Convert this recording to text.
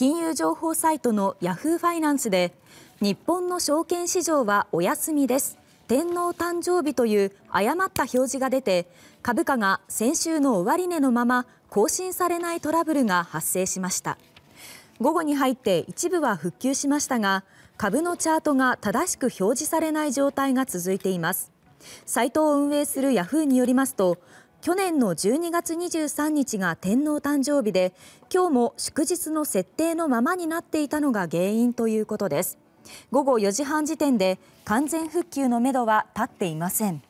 金融情報サイトのヤフーファイナンスで日本の証券市場はお休みです天皇誕生日という誤った表示が出て株価が先週の終値のまま更新されないトラブルが発生しました午後に入って一部は復旧しましたが株のチャートが正しく表示されない状態が続いていますサイトを運営するヤフーによりますと去年の12月23日が天皇誕生日で今日も祝日の設定のままになっていたのが原因ということです午後4時半時点で完全復旧のめどは立っていません